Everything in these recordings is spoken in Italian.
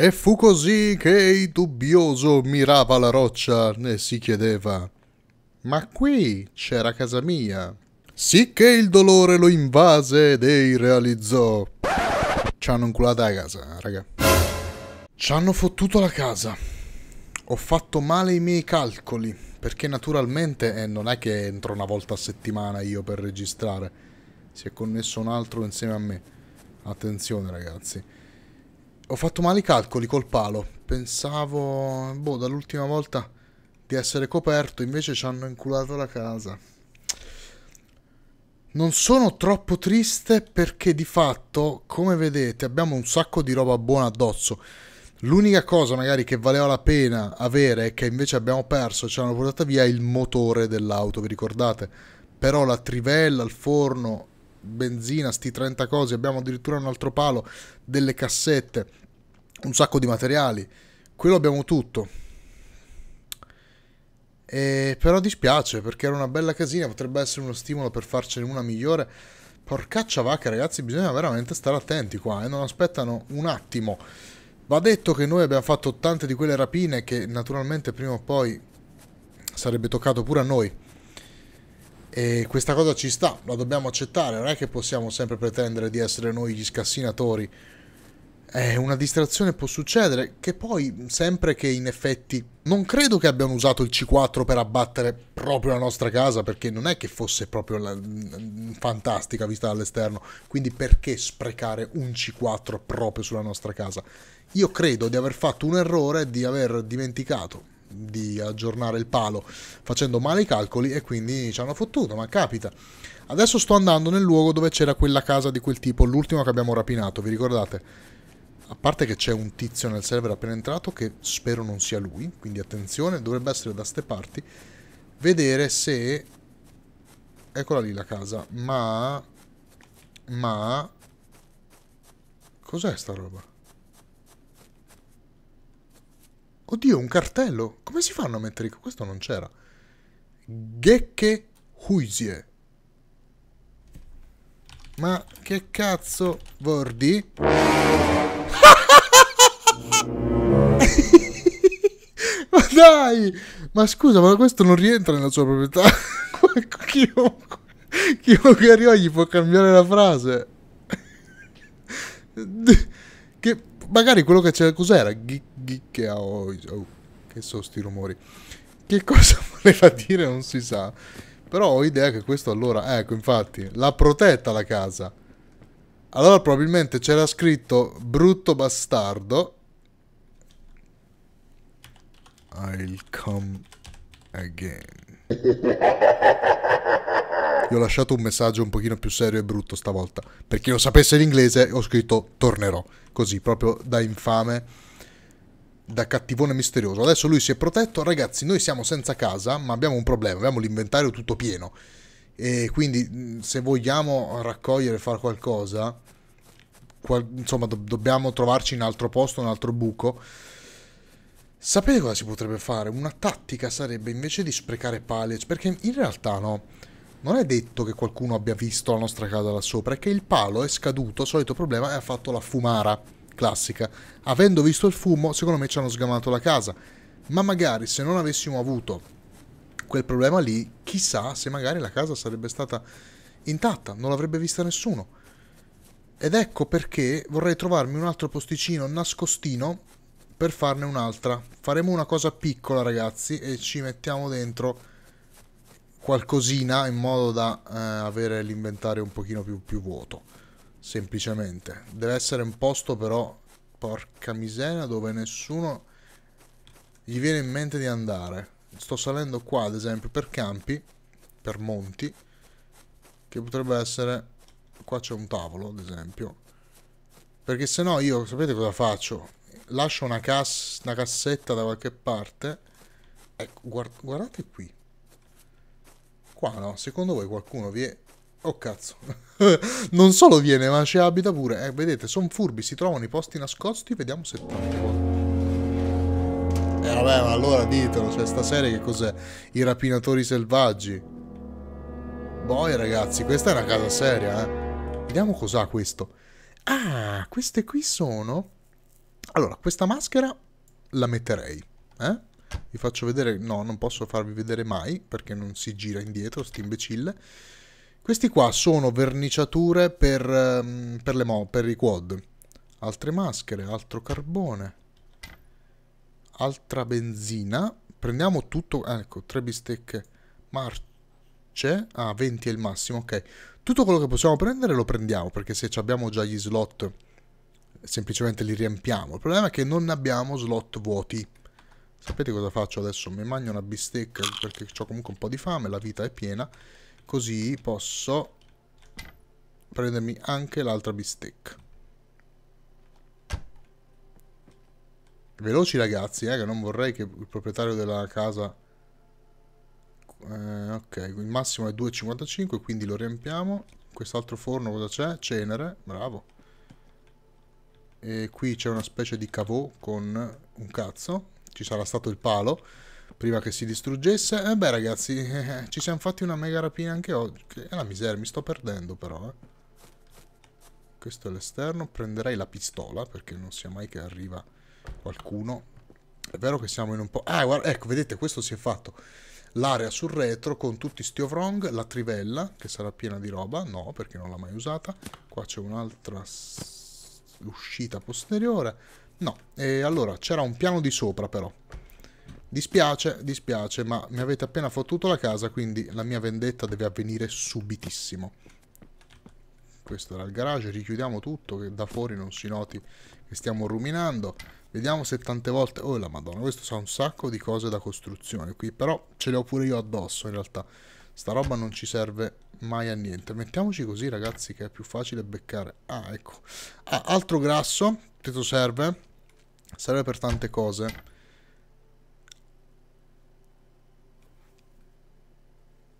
E fu così che il dubbioso mirava la roccia e si chiedeva Ma qui c'era casa mia. Sicché il dolore lo invase ed ei realizzò. Ci hanno inculata la casa, raga. Ci hanno fottuto la casa. Ho fatto male i miei calcoli, perché naturalmente eh, non è che entro una volta a settimana io per registrare. Si è connesso un altro insieme a me. Attenzione ragazzi. Ho fatto male i calcoli col palo. Pensavo, boh, dall'ultima volta di essere coperto, invece ci hanno inculato la casa. Non sono troppo triste perché di fatto, come vedete, abbiamo un sacco di roba buona addosso. L'unica cosa magari che valeva la pena avere, che invece abbiamo perso, ci hanno portato via, il motore dell'auto, vi ricordate? Però la trivella, il forno benzina, sti 30 cose, abbiamo addirittura un altro palo, delle cassette, un sacco di materiali. Quello abbiamo tutto. E però dispiace perché era una bella casina, potrebbe essere uno stimolo per farcene una migliore. Porcaccia vacca, ragazzi, bisogna veramente stare attenti qua e eh? non aspettano un attimo. Va detto che noi abbiamo fatto tante di quelle rapine che naturalmente prima o poi sarebbe toccato pure a noi. E questa cosa ci sta, la dobbiamo accettare, non è che possiamo sempre pretendere di essere noi gli scassinatori. Eh, una distrazione può succedere, che poi, sempre che in effetti, non credo che abbiano usato il C4 per abbattere proprio la nostra casa, perché non è che fosse proprio la, mm, fantastica vista dall'esterno, quindi perché sprecare un C4 proprio sulla nostra casa? Io credo di aver fatto un errore, di aver dimenticato di aggiornare il palo facendo male i calcoli e quindi ci hanno fottuto, ma capita. Adesso sto andando nel luogo dove c'era quella casa di quel tipo, l'ultima che abbiamo rapinato, vi ricordate? A parte che c'è un tizio nel server appena entrato che spero non sia lui, quindi attenzione, dovrebbe essere da ste parti. Vedere se... Eccola lì la casa, ma... Ma... Cos'è sta roba? Oddio, un cartello. Come si fanno a mettere... Questo non c'era. Gecche Huizie. Ma che cazzo vordi? ma dai! Ma scusa, ma questo non rientra nella sua proprietà. chiunque, chiunque arriva gli può cambiare la frase. che magari quello che c'era, cos'era? Ghicchia, che oh, sono sti rumori. Che cosa voleva dire non si sa. Però ho idea che questo allora, ecco infatti, l'ha protetta la casa. Allora probabilmente c'era scritto brutto bastardo. I'll come again. Gli ho lasciato un messaggio un pochino più serio e brutto stavolta. Per chi lo sapesse l'inglese, ho scritto tornerò. Così, proprio da infame, da cattivone misterioso. Adesso lui si è protetto. Ragazzi, noi siamo senza casa, ma abbiamo un problema. Abbiamo l'inventario tutto pieno. E quindi, mm, se vogliamo raccogliere e fare qualcosa, qual insomma, do dobbiamo trovarci in altro posto, un altro buco. Sapete cosa si potrebbe fare? Una tattica sarebbe invece di sprecare pallets, perché in realtà no, non è detto che qualcuno abbia visto la nostra casa da sopra, è che il palo è scaduto, solito problema, e ha fatto la fumara classica. Avendo visto il fumo, secondo me ci hanno sgamato la casa. Ma magari se non avessimo avuto quel problema lì, chissà se magari la casa sarebbe stata intatta, non l'avrebbe vista nessuno. Ed ecco perché vorrei trovarmi un altro posticino nascostino per farne un'altra. Faremo una cosa piccola, ragazzi, e ci mettiamo dentro qualcosina in modo da eh, avere l'inventario un pochino più, più vuoto. Semplicemente. Deve essere un posto però, porca miseria, dove nessuno gli viene in mente di andare. Sto salendo qua, ad esempio, per campi, per monti, che potrebbe essere... Qua c'è un tavolo, ad esempio. Perché se no io, sapete cosa faccio? Lascio una, cas una cassetta da qualche parte. Ecco, guard guardate qui qua no? Secondo voi qualcuno vi è... Oh cazzo, non solo viene ma ci abita pure. Eh, vedete, sono furbi, si trovano i posti nascosti, vediamo se E Eh vabbè, ma allora ditelo, cioè sta serie che cos'è? I rapinatori selvaggi. Boh, ragazzi, questa è una casa seria, eh. Vediamo cos'ha questo. Ah, queste qui sono... Allora, questa maschera la metterei, eh? Vi faccio vedere, no, non posso farvi vedere mai perché non si gira indietro, sti imbecille. Questi qua sono verniciature per, ehm, per, le mo, per i quad. Altre maschere, altro carbone, altra benzina. Prendiamo tutto, ecco, tre bistecche marce. Ah, 20 è il massimo, ok. Tutto quello che possiamo prendere lo prendiamo, perché se abbiamo già gli slot semplicemente li riempiamo. Il problema è che non abbiamo slot vuoti. Sapete cosa faccio adesso? Mi mangio una bistecca perché ho comunque un po' di fame, la vita è piena. Così posso prendermi anche l'altra bistecca. Veloci ragazzi, eh, che non vorrei che il proprietario della casa... Eh, ok, il massimo è 2,55, quindi lo riempiamo. Quest'altro forno cosa c'è? Cenere, bravo. E qui c'è una specie di cavò con un cazzo, ci sarà stato il palo prima che si distruggesse. E eh, beh ragazzi, eh, eh, ci siamo fatti una mega rapina anche oggi. Che è la miseria, mi sto perdendo però. Eh. Questo è l'esterno, prenderei la pistola perché non sia mai che arriva qualcuno. È vero che siamo in un po'... Ah, guarda, ecco, vedete, questo si è fatto. L'area sul retro con tutti sti ovrong, la trivella, che sarà piena di roba. No, perché non l'ha mai usata. Qua c'è un'altra uscita posteriore No, e allora c'era un piano di sopra però. Dispiace, dispiace, ma mi avete appena fottuto la casa, quindi la mia vendetta deve avvenire subitissimo. Questo era il garage, richiudiamo tutto, che da fuori non si noti che stiamo ruminando. Vediamo se tante volte... Oh la madonna, questo sa un sacco di cose da costruzione qui, però ce le ho pure io addosso in realtà. Sta roba non ci serve mai a niente. Mettiamoci così ragazzi che è più facile beccare. Ah, ecco. Ah, altro grasso, questo serve Serve per tante cose.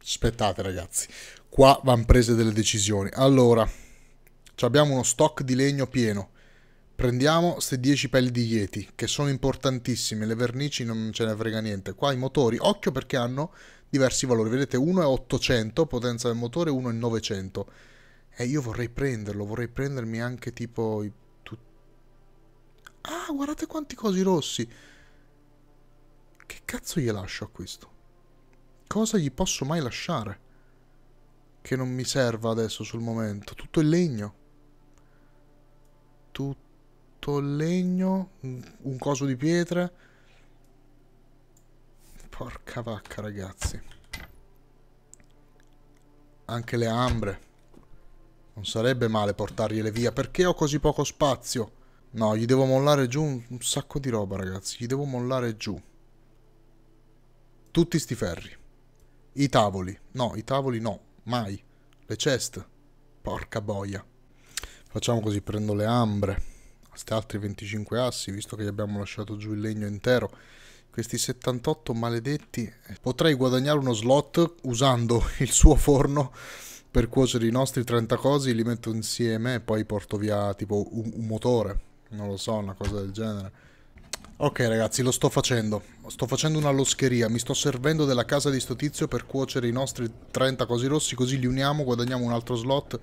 Aspettate ragazzi, qua vanno prese delle decisioni. Allora, abbiamo uno stock di legno pieno. Prendiamo queste 10 pelli di Yeti, che sono importantissime. Le vernici non ce ne frega niente. Qua i motori, occhio perché hanno diversi valori. Vedete, uno è 800, potenza del motore, uno è 900. E io vorrei prenderlo, vorrei prendermi anche tipo i Ah, guardate quanti cosi rossi. Che cazzo gli lascio a questo? Cosa gli posso mai lasciare? Che non mi serva adesso sul momento. Tutto il legno. Tutto il legno. Un coso di pietre. Porca vacca, ragazzi. Anche le ambre. Non sarebbe male portargliele via. Perché ho così poco spazio? No, gli devo mollare giù un, un sacco di roba, ragazzi. Gli devo mollare giù. Tutti sti ferri. I tavoli. No, i tavoli no. Mai. Le chest. Porca boia. Facciamo così, prendo le ambre. Questi altri 25 assi, visto che gli abbiamo lasciato giù il legno intero. Questi 78 maledetti. Eh, potrei guadagnare uno slot usando il suo forno per cuocere i nostri 30 cosi, li metto insieme e poi porto via tipo un, un motore non lo so, una cosa del genere. Ok ragazzi, lo sto facendo. Sto facendo una loscheria. Mi sto servendo della casa di sto tizio per cuocere i nostri 30 cosi rossi, così li uniamo, guadagniamo un altro slot.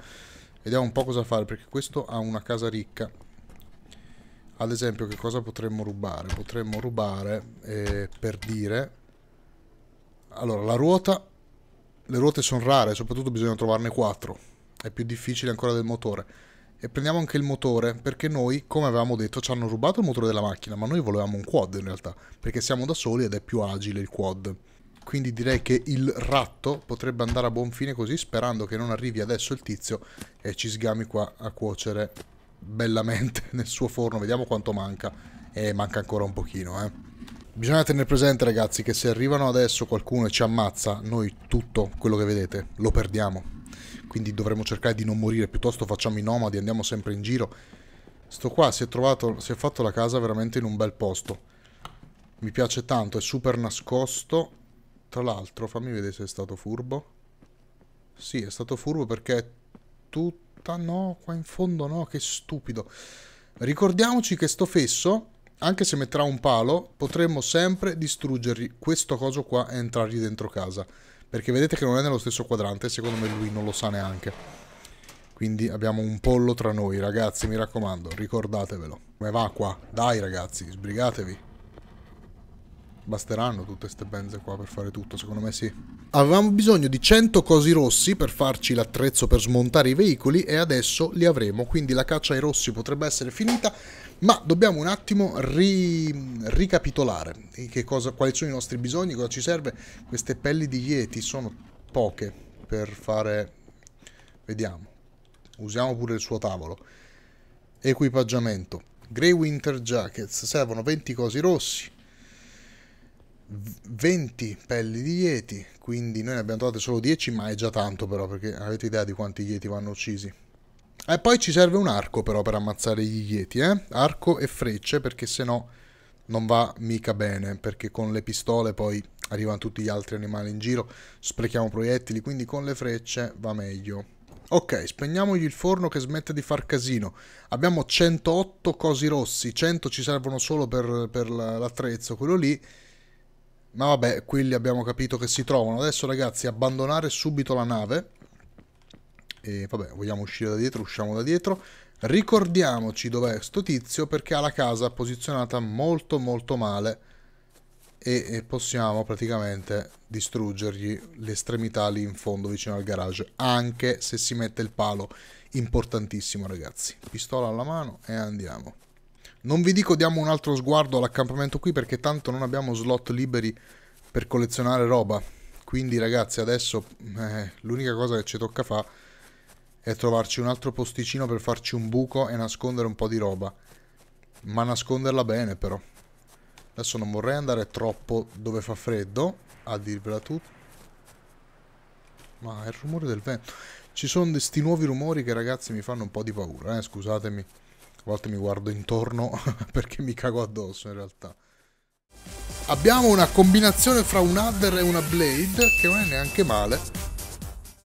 Vediamo un po' cosa fare, perché questo ha una casa ricca. Ad esempio, che cosa potremmo rubare? Potremmo rubare, eh, per dire... Allora, la ruota... Le ruote sono rare, soprattutto bisogna trovarne 4. È più difficile ancora del motore e prendiamo anche il motore, perché noi, come avevamo detto, ci hanno rubato il motore della macchina, ma noi volevamo un quad in realtà, perché siamo da soli ed è più agile il quad. Quindi direi che il ratto potrebbe andare a buon fine così, sperando che non arrivi adesso il tizio e ci sgami qua a cuocere bellamente nel suo forno. Vediamo quanto manca. E eh, manca ancora un pochino, eh. Bisogna tenere presente ragazzi che se arrivano adesso qualcuno e ci ammazza, noi tutto quello che vedete lo perdiamo quindi dovremmo cercare di non morire, piuttosto facciamo i nomadi, andiamo sempre in giro. Sto qua si è, trovato, si è fatto la casa veramente in un bel posto. Mi piace tanto, è super nascosto. Tra l'altro, fammi vedere se è stato furbo. Sì, è stato furbo perché è tutta... No, qua in fondo no, che stupido. Ricordiamoci che sto fesso, anche se metterà un palo, potremmo sempre distruggergli questo coso qua e entrargli dentro casa. Perché vedete che non è nello stesso quadrante, secondo me lui non lo sa neanche. Quindi abbiamo un pollo tra noi, ragazzi, mi raccomando, ricordatevelo. Come va qua? Dai, ragazzi, sbrigatevi. Basteranno tutte queste benze qua per fare tutto, secondo me sì. Avevamo bisogno di 100 cosi rossi per farci l'attrezzo per smontare i veicoli e adesso li avremo, quindi la caccia ai rossi potrebbe essere finita ma dobbiamo un attimo ri, ricapitolare cosa, quali sono i nostri bisogni, cosa ci serve. Queste pelli di Yeti sono poche per fare... Vediamo. Usiamo pure il suo tavolo. Equipaggiamento. Grey Winter Jackets. Servono 20 cosi rossi. 20 pelli di Yeti. Quindi noi ne abbiamo trovate solo 10, ma è già tanto però, perché avete idea di quanti Yeti vanno uccisi. E poi ci serve un arco però per ammazzare gli Yeti, eh? Arco e frecce perché sennò non va mica bene, perché con le pistole poi arrivano tutti gli altri animali in giro, sprechiamo proiettili, quindi con le frecce va meglio. Ok, spegniamogli il forno che smette di far casino. Abbiamo 108 cosi rossi, 100 ci servono solo per, per l'attrezzo, quello lì. Ma vabbè, quelli abbiamo capito che si trovano. Adesso ragazzi, abbandonare subito la nave e vabbè, vogliamo uscire da dietro, usciamo da dietro. Ricordiamoci dov'è sto tizio perché ha la casa posizionata molto molto male e, e possiamo praticamente distruggergli l'estremità lì in fondo vicino al garage anche se si mette il palo importantissimo ragazzi pistola alla mano e andiamo non vi dico diamo un altro sguardo all'accampamento qui perché tanto non abbiamo slot liberi per collezionare roba quindi ragazzi adesso eh, l'unica cosa che ci tocca fare e trovarci un altro posticino per farci un buco e nascondere un po' di roba. Ma nasconderla bene però. Adesso non vorrei andare troppo dove fa freddo, a dirvela tutto. Ma il rumore del vento. Ci sono questi nuovi rumori che ragazzi mi fanno un po' di paura, eh? scusatemi. A volte mi guardo intorno perché mi cago addosso in realtà. Abbiamo una combinazione fra un Adder e una Blade che non è neanche male.